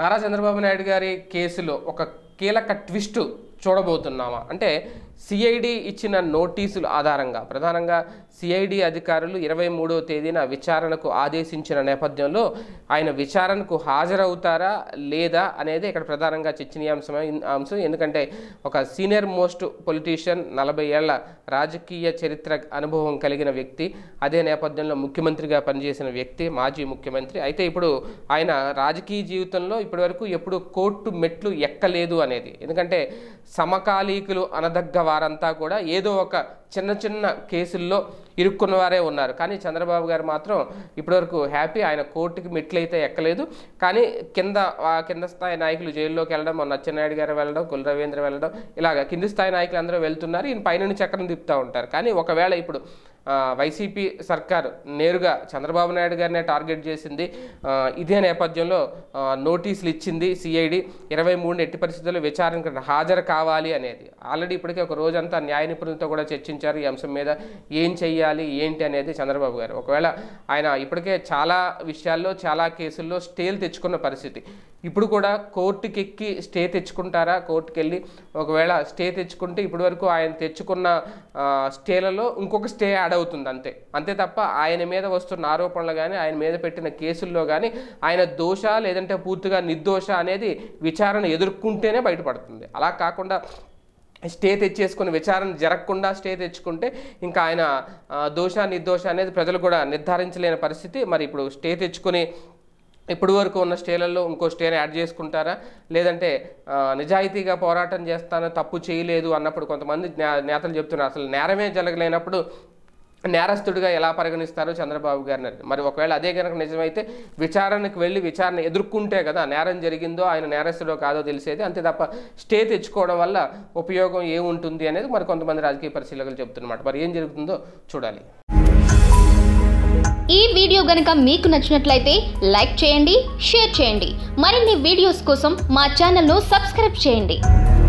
నారా చంద్రబాబు నాయుడు గారి కేసులో ఒక కీలక ట్విస్ట్ చూడబోతున్నామా అంటే సిఐడి ఇచ్చిన నోటీసుల ఆధారంగా ప్రధానంగా సిఐడి అధికారులు ఇరవై మూడవ తేదీన విచారణకు ఆదేశించిన నేపథ్యంలో ఆయన విచారణకు హాజరవుతారా లేదా అనేది ఇక్కడ ప్రధానంగా చర్చనీయాంశం అంశం ఎందుకంటే ఒక సీనియర్ మోస్ట్ పొలిటీషియన్ నలభై ఏళ్ల రాజకీయ చరిత్ర అనుభవం కలిగిన వ్యక్తి అదే నేపథ్యంలో ముఖ్యమంత్రిగా పనిచేసిన వ్యక్తి మాజీ ముఖ్యమంత్రి అయితే ఇప్పుడు ఆయన రాజకీయ జీవితంలో ఇప్పటివరకు ఎప్పుడు కోర్టు మెట్లు ఎక్కలేదు అనేది ఎందుకంటే సమకాలీకులు అనదగ్గ వారంతా కూడా ఏదో ఒక చిన్న చిన్న కేసుల్లో ఇరుక్కున్న వారే ఉన్నారు కానీ చంద్రబాబు గారు మాత్రం ఇప్పటివరకు హ్యాపీ ఆయన కోర్టుకి మెట్లయితే ఎక్కలేదు కానీ కింద కింద స్థాయి నాయకులు జైల్లోకి వెళ్ళడం మొన్న అచ్చెన్నాయుడు గారు వెళ్ళడం కుల రవీంద్ర వెళ్ళడం ఇలాగ కింది స్థాయి నాయకులు అందరూ వెళ్తున్నారు ఈయన పైన చక్రం తిప్పుతూ ఉంటారు కానీ ఒకవేళ ఇప్పుడు వైసీపీ సర్కార్ నేరుగా చంద్రబాబు నాయుడు గారినే టార్గెట్ చేసింది ఇదే నేపథ్యంలో నోటీసులు ఇచ్చింది సిఐడి ఇరవై మూడు ఎట్టి పరిస్థితుల్లో విచారణకు హాజరు కావాలి అనేది ఆల్రెడీ ఇప్పటికే ఒక రోజంతా న్యాయ నిపుణులతో కూడా చర్చించారు ఈ అంశం మీద ఏం చెయ్యాలి ఏంటి అనేది చంద్రబాబు గారు ఒకవేళ ఆయన ఇప్పటికే చాలా విషయాల్లో చాలా కేసుల్లో స్టేలు తెచ్చుకున్న పరిస్థితి ఇప్పుడు కూడా కోర్టుకి ఎక్కి స్టే తెచ్చుకుంటారా కోర్టుకి వెళ్ళి ఒకవేళ స్టే తెచ్చుకుంటే ఇప్పటివరకు ఆయన తెచ్చుకున్న స్టేలలో ఇంకొక స్టే ఆడ యాడ్ అవుతుంది అంతే అంతే తప్ప ఆయన మీద వస్తున్న ఆరోపణలు కానీ ఆయన మీద పెట్టిన కేసుల్లో కానీ ఆయన దోష లేదంటే పూర్తిగా నిర్దోష అనేది విచారణ ఎదుర్కొంటేనే బయటపడుతుంది అలా కాకుండా స్టే తెచ్చేసుకుని విచారణ జరగకుండా స్టే తెచ్చుకుంటే ఇంకా ఆయన దోష నిర్దోష అనేది ప్రజలు కూడా నిర్ధారించలేని పరిస్థితి మరి ఇప్పుడు స్టే తెచ్చుకుని ఇప్పటి వరకు ఉన్న స్టేలలో ఇంకో స్టేని యాడ్ చేసుకుంటారా లేదంటే నిజాయితీగా పోరాటం చేస్తాను తప్పు చేయలేదు అన్నప్పుడు కొంతమంది నేతలు చెప్తున్నారు అసలు నేరమే జరగలేనప్పుడు నేరస్తుడిగా ఎలా పరిగణిస్తారో చంద్రబాబు గారిని మరి ఒకవేళ అదే కనుక నిజమైతే విచారణకు వెళ్ళి విచారణ ఎదుర్కొంటే కదా నేరం జరిగిందో ఆయన నేరస్తుడో కాదో తెలిసేది అంతే తప్ప స్టే తెచ్చుకోవడం వల్ల ఉపయోగం ఏముంటుంది అనేది మరి కొంతమంది రాజకీయ పరిశీలకులు చెప్తున్నమాట మరి ఏం జరుగుతుందో చూడాలి ఈ వీడియో గనక మీకు నచ్చినట్లయితే లైక్ చేయండి షేర్ చేయండి మరిన్ని వీడియోస్ కోసం మా ఛానల్ను సబ్స్క్రైబ్ చేయండి